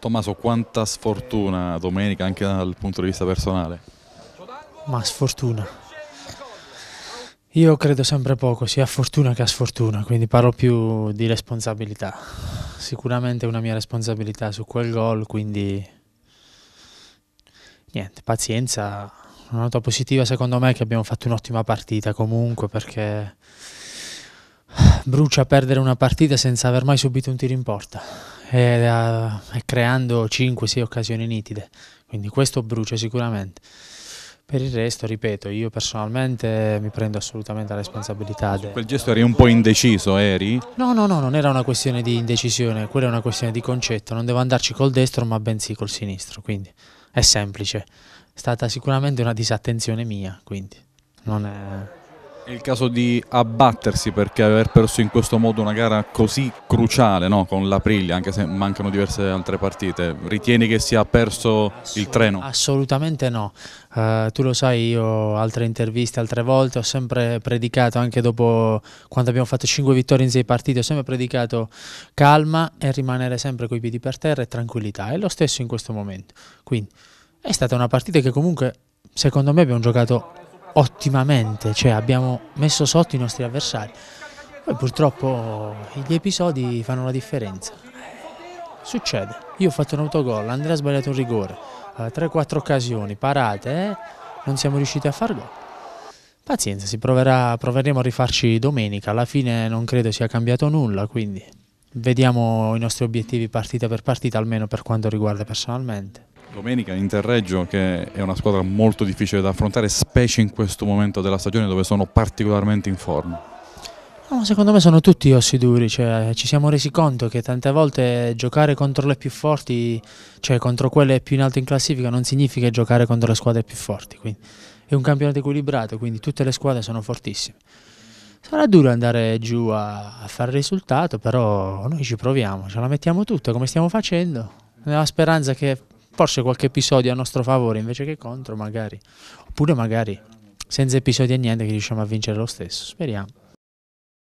Tommaso, quanta sfortuna domenica anche dal punto di vista personale? Ma sfortuna. Io credo sempre poco, sia a fortuna che a sfortuna, quindi parlo più di responsabilità. Sicuramente una mia responsabilità su quel gol, quindi niente, pazienza. Una nota positiva secondo me è che abbiamo fatto un'ottima partita comunque perché brucia perdere una partita senza aver mai subito un tiro in porta e, uh, creando 5-6 occasioni nitide. Quindi questo brucia sicuramente. Per il resto, ripeto, io personalmente mi prendo assolutamente la responsabilità. Su quel gesto eri un po' indeciso, eri? No, no, no, non era una questione di indecisione, quella è una questione di concetto. Non devo andarci col destro, ma bensì col sinistro, quindi è semplice. È stata sicuramente una disattenzione mia, quindi non è... È il caso di abbattersi perché aver perso in questo modo una gara così cruciale no? con l'Aprilia, anche se mancano diverse altre partite, ritieni che sia perso Assolut il treno? Assolutamente no, uh, tu lo sai io altre interviste, altre volte ho sempre predicato, anche dopo quando abbiamo fatto 5 vittorie in 6 partite, ho sempre predicato calma e rimanere sempre coi piedi per terra e tranquillità, è lo stesso in questo momento, quindi è stata una partita che comunque secondo me abbiamo giocato ottimamente, cioè abbiamo messo sotto i nostri avversari. Poi purtroppo gli episodi fanno la differenza. Succede, io ho fatto un autogol, Andrea ha sbagliato un rigore, 3-4 eh, occasioni, parate, eh? non siamo riusciti a far gol. Pazienza, proverà, proveremo a rifarci domenica, alla fine non credo sia cambiato nulla, quindi vediamo i nostri obiettivi partita per partita, almeno per quanto riguarda personalmente. Domenica Interreggio che è una squadra molto difficile da affrontare, specie in questo momento della stagione dove sono particolarmente in forma. No, secondo me sono tutti ossi duri, cioè, ci siamo resi conto che tante volte giocare contro le più forti, cioè contro quelle più in alto in classifica, non significa giocare contro le squadre più forti. Quindi è un campionato equilibrato, quindi tutte le squadre sono fortissime. Sarà duro andare giù a, a fare risultato, però noi ci proviamo, ce la mettiamo tutta come stiamo facendo, nella speranza che forse qualche episodio a nostro favore invece che contro magari, oppure magari senza episodi e niente che riusciamo a vincere lo stesso, speriamo.